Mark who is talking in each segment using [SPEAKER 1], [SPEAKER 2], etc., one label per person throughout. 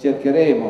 [SPEAKER 1] cercheremo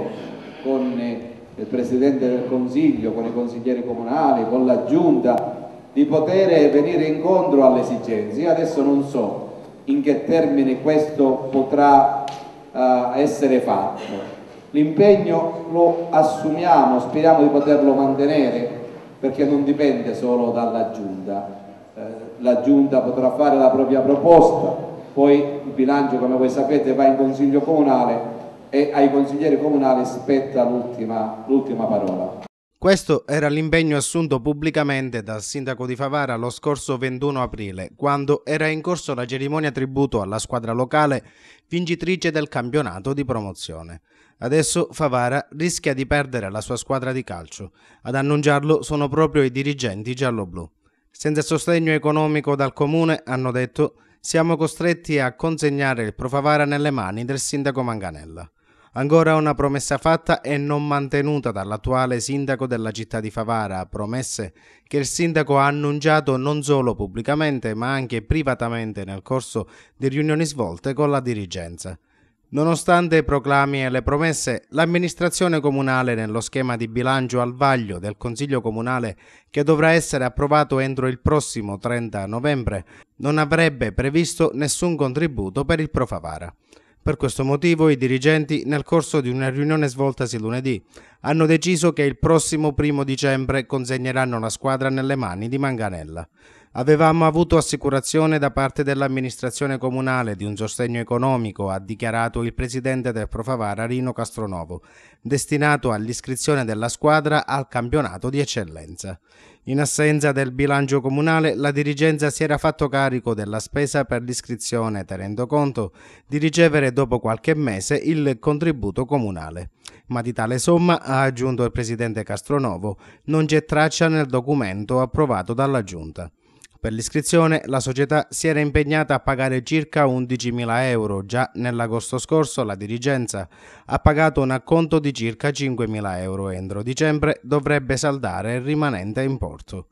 [SPEAKER 1] con eh, il Presidente del Consiglio, con i consiglieri comunali, con la Giunta, di poter venire incontro alle esigenze. Io adesso non so in che termini questo potrà uh, essere fatto. L'impegno lo assumiamo, speriamo di poterlo mantenere perché non dipende solo dalla Giunta. Eh, la Giunta potrà fare la propria proposta, poi il bilancio come voi sapete va in Consiglio Comunale e ai consiglieri comunali spetta l'ultima parola.
[SPEAKER 2] Questo era l'impegno assunto pubblicamente dal sindaco di Favara lo scorso 21 aprile, quando era in corso la cerimonia tributo alla squadra locale vincitrice del campionato di promozione. Adesso Favara rischia di perdere la sua squadra di calcio. Ad annunciarlo sono proprio i dirigenti gialloblu. Senza sostegno economico dal comune, hanno detto, siamo costretti a consegnare il Pro Favara nelle mani del sindaco Manganella. Ancora una promessa fatta e non mantenuta dall'attuale sindaco della città di Favara, promesse che il sindaco ha annunciato non solo pubblicamente ma anche privatamente nel corso di riunioni svolte con la dirigenza. Nonostante i proclami e le promesse, l'amministrazione comunale nello schema di bilancio al vaglio del Consiglio Comunale che dovrà essere approvato entro il prossimo 30 novembre non avrebbe previsto nessun contributo per il Profavara. Per questo motivo i dirigenti, nel corso di una riunione svoltasi lunedì, hanno deciso che il prossimo primo dicembre consegneranno la squadra nelle mani di Manganella. Avevamo avuto assicurazione da parte dell'amministrazione comunale di un sostegno economico, ha dichiarato il presidente del Profavara Rino Castronovo, destinato all'iscrizione della squadra al campionato di eccellenza. In assenza del bilancio comunale, la dirigenza si era fatto carico della spesa per l'iscrizione, tenendo conto di ricevere dopo qualche mese il contributo comunale. Ma di tale somma, ha aggiunto il presidente Castronovo, non c'è traccia nel documento approvato dalla Giunta. Per l'iscrizione la società si era impegnata a pagare circa 11.000 euro, già nell'agosto scorso la dirigenza ha pagato un acconto di circa 5.000 euro entro dicembre dovrebbe saldare il rimanente importo.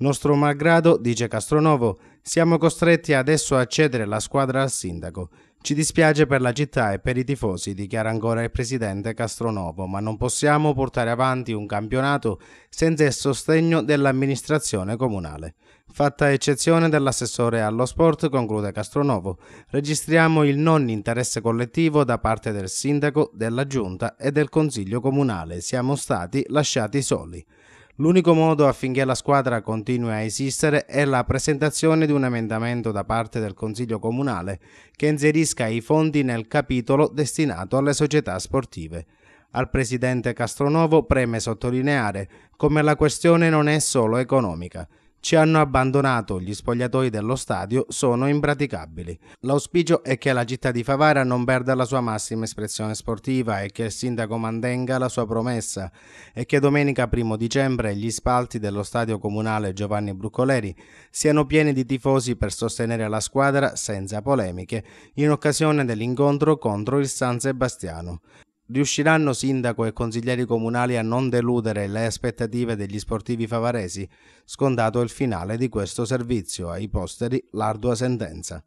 [SPEAKER 2] Nostro malgrado, dice Castronovo, siamo costretti adesso a cedere la squadra al sindaco. Ci dispiace per la città e per i tifosi, dichiara ancora il presidente Castronovo, ma non possiamo portare avanti un campionato senza il sostegno dell'amministrazione comunale. Fatta eccezione dell'assessore allo sport, conclude Castronovo, registriamo il non interesse collettivo da parte del sindaco, della giunta e del consiglio comunale. Siamo stati lasciati soli. L'unico modo affinché la squadra continui a esistere è la presentazione di un emendamento da parte del Consiglio Comunale che inserisca i fondi nel capitolo destinato alle società sportive. Al presidente Castronovo preme sottolineare come la questione non è solo economica, ci hanno abbandonato, gli spogliatoi dello stadio sono impraticabili. L'auspicio è che la città di Favara non perda la sua massima espressione sportiva e che il sindaco mantenga la sua promessa e che domenica 1 dicembre gli spalti dello stadio comunale Giovanni Bruccoleri siano pieni di tifosi per sostenere la squadra senza polemiche in occasione dell'incontro contro il San Sebastiano. Riusciranno sindaco e consiglieri comunali a non deludere le aspettative degli sportivi favaresi, scondato il finale di questo servizio ai posteri l'ardua sentenza.